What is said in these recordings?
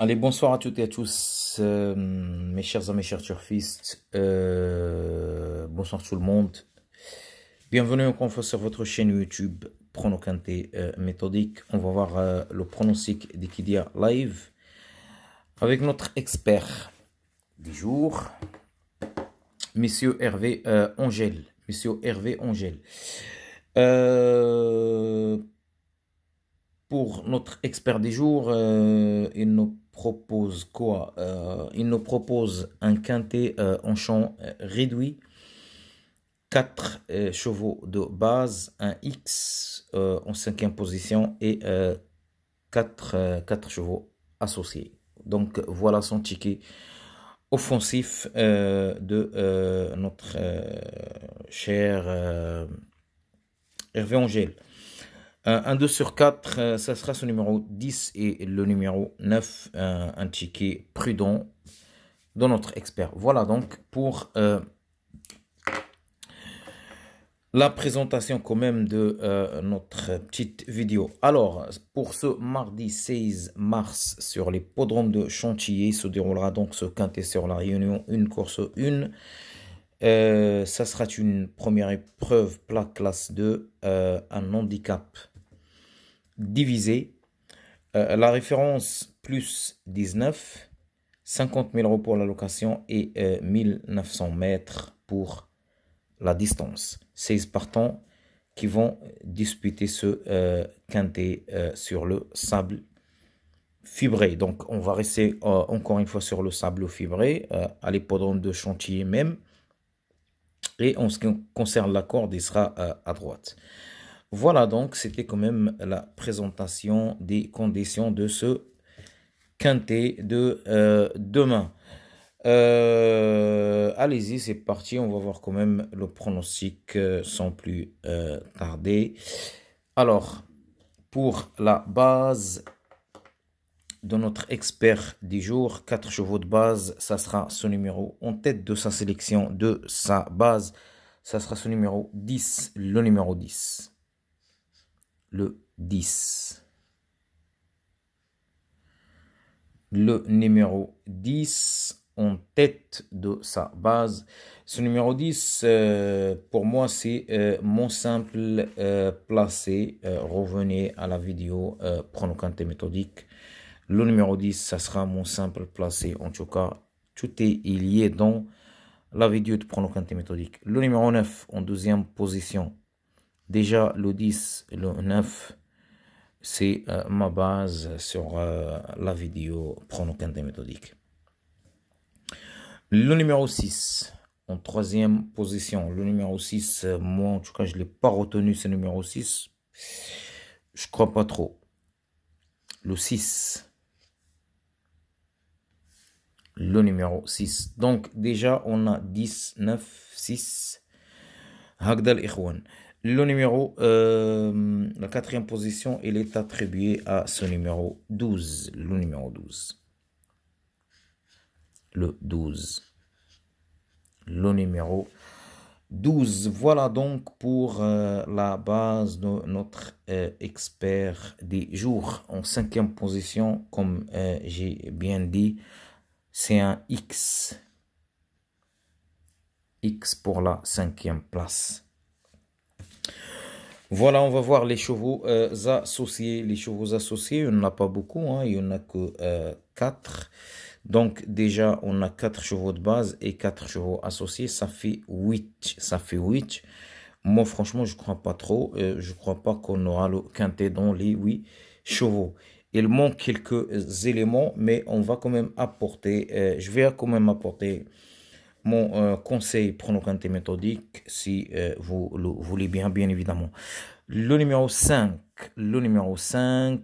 Allez, bonsoir à toutes et à tous, euh, mes chers amis, chers turfistes. Euh, bonsoir tout le monde. Bienvenue encore sur votre chaîne YouTube Pronocanté euh, Méthodique. On va voir le pronostic d'Ikidia Live avec notre expert du jour, Monsieur Hervé Angèle. Monsieur Hervé Angèle pour notre expert des jours, euh, il nous propose quoi euh, Il nous propose un quintet euh, en champ réduit, 4 chevaux de base, un X en cinquième position et 4, 4, chevaux associés. Donc voilà son ticket offensif de notre cher Hervé Angèle. Euh, un 2 sur 4, ce euh, sera ce numéro 10 et le numéro 9, euh, un ticket prudent de notre expert. Voilà donc pour la présentation quand même de notre petite vidéo. Alors, pour ce mardi 16 mars sur les podromes de Chantilly, se déroulera donc ce quintet sur la Réunion, une course 1. Ce ça sera une première épreuve plat classe 2, un handicap divisé euh, la référence plus 19, 50 000 euros pour la location et 1900 euh, mètres pour la distance. 16 partants qui vont disputer ce euh, quintet sur le sable fibré. Donc on va rester encore une fois sur le sable fibré, à l'hippodrome de chantier même. Et en ce qui concerne la corde, il sera à droite. Voilà donc, c'était quand même la présentation des conditions de ce quintet de euh, demain. Euh, allez-y, c'est parti. On va voir quand même le pronostic euh, sans plus tarder. Alors, pour la base de notre expert du jour, 4 chevaux de base, ça sera ce numéro en tête de sa sélection, de sa base. Ça sera ce numéro 10, le numéro 10 le 10. Le numéro 10 en tête de sa base. Ce numéro 10, euh, pour moi, c'est euh, mon simple euh, placé. revenez à la vidéo et méthodique. Le numéro 10, ça sera mon simple placé. En tout cas, tout est lié dans la vidéo de méthodique. Le numéro 9, en deuxième position, Déjà, le 10, le 9, c'est euh, ma base sur euh, la vidéo qu'un et méthodique. Le numéro 6, en troisième position. Le numéro 6, euh, moi en tout cas, je ne l'ai pas retenu ce numéro 6. Je crois pas trop. Le 6. Le numéro 6. Donc déjà, on a 10, 9, 6. Hagdal Ikhwan. Le numéro, euh, la quatrième position, il est attribué à ce numéro 12. Le numéro 12. Le 12. Le numéro 12. Voilà donc pour euh, la base de notre euh, expert des jours. En cinquième position, comme j'ai bien dit, c'est un X. X pour la cinquième place. Voilà, on va voir les chevaux euh, associés. Les chevaux associés, il n'y en a pas beaucoup, hein. il n'y en a que 4. Euh, Donc déjà, on a 4 chevaux de base et 4 chevaux associés, ça fait 8. Ça fait 8. Moi, franchement, je ne crois pas trop. Euh, je ne crois pas qu'on aura le quintet dans les 8 chevaux. Il manque quelques éléments, mais on va quand même apporter, je vais quand même apporter mon euh, conseil pronocanté méthodique, si euh, vous le voulez bien, bien évidemment. Le numéro 5, le numéro 5,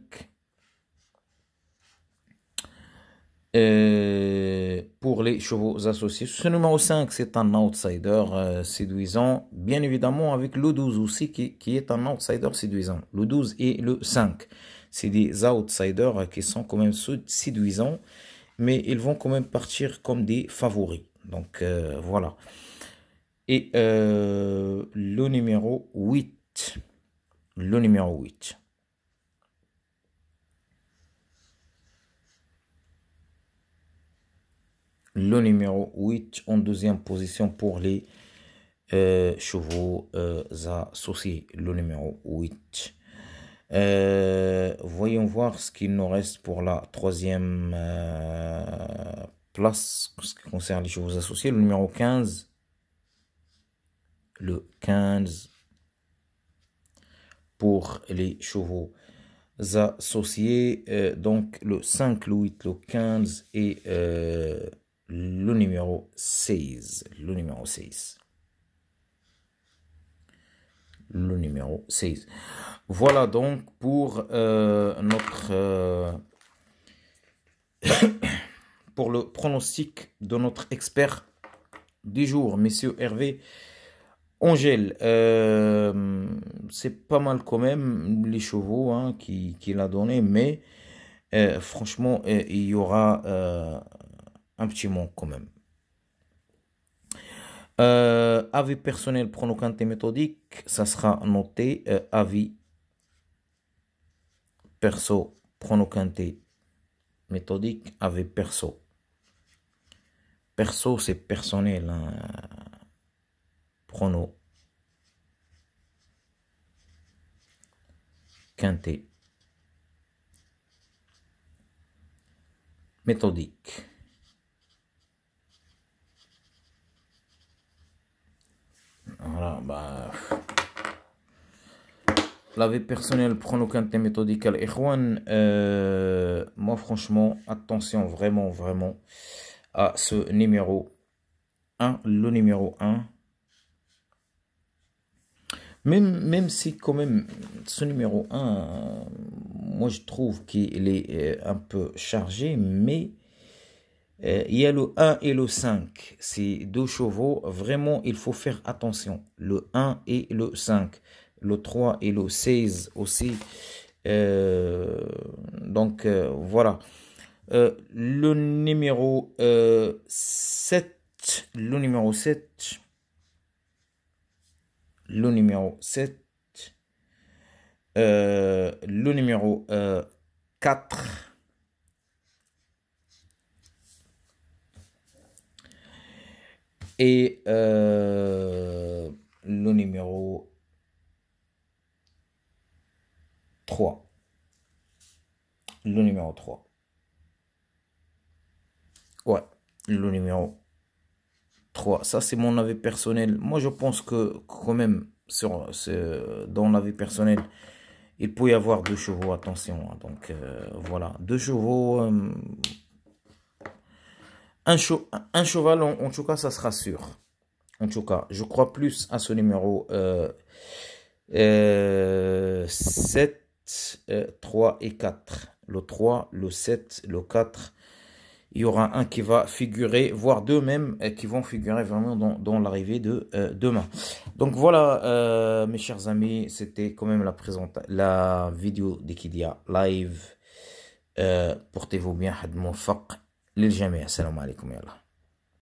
euh, pour les chevaux associés. Ce numéro 5, c'est un outsider séduisant, bien évidemment avec le 12 aussi, qui, qui, est un outsider séduisant. Le 12 et le 5, c'est des outsiders qui sont quand même séduisants, mais ils vont quand même partir comme des favoris. Donc euh, voilà. Et euh, le numéro 8. Le numéro 8. Le numéro 8 en deuxième position pour les euh, chevaux euh, associés. Le numéro 8. voyons voir ce qu'il nous reste pour la troisième place ce qui concerne les chevaux associés, Le numéro 15, le 15 pour les chevaux associés. Euh, donc le 5, le 8, le 15 et euh, le numéro 16. Le numéro 16. Le numéro 16. Voilà donc pour euh, notre... pour le pronostic de notre expert du jour, Monsieur Hervé Angèle. Euh, c'est pas mal quand même les chevaux qu'il hein, qui a donné, mais euh, franchement, euh, il y aura un petit manque quand même. avis personnel, pronocante méthodique, ça sera noté. avis perso, pronocanté, méthodique, avis perso. Perso, c'est personnel. Hein. Prono. Quintet. Méthodique. Voilà, bah. La vie personnelle, prono quintet méthodique. et Juan, euh, moi franchement, attention, vraiment, vraiment ce numéro 1, le numéro 1. Même, même si quand même ce numéro 1, moi je trouve qu'il est euh, un peu chargé, mais euh, il y a le 1 et le 5. c'est deux chevaux, vraiment, il faut faire attention. Le 1 et le 5. Le 3 et le 16 aussi. Euh, donc, voilà. Euh, le numéro 7. Euh, le numéro 7. Le numéro 7. Euh, le numéro 4. Et le numéro 3. Le numéro 3. Ouais, le numéro 3. Ça, c'est mon avis personnel. Moi, je pense que quand même, sur, dans l'avis personnel, il peut y avoir deux chevaux, attention. Hein. Donc, euh, voilà. Deux chevaux... Euh, un, cheval, en, tout cas, ça sera sûr. En tout cas, je crois plus à ce numéro 7, euh, 3 et 4. Le 3, le 7, le 4 il y aura un qui va figurer, voire deux même, euh, qui vont figurer vraiment dans, l'arrivée de euh, demain. Donc voilà, euh, mes chers amis, c'était quand même la, la vidéo d'Ekidia live. Portez-vous bien, les l'Iljamé. Assalamu alaikum, yallah.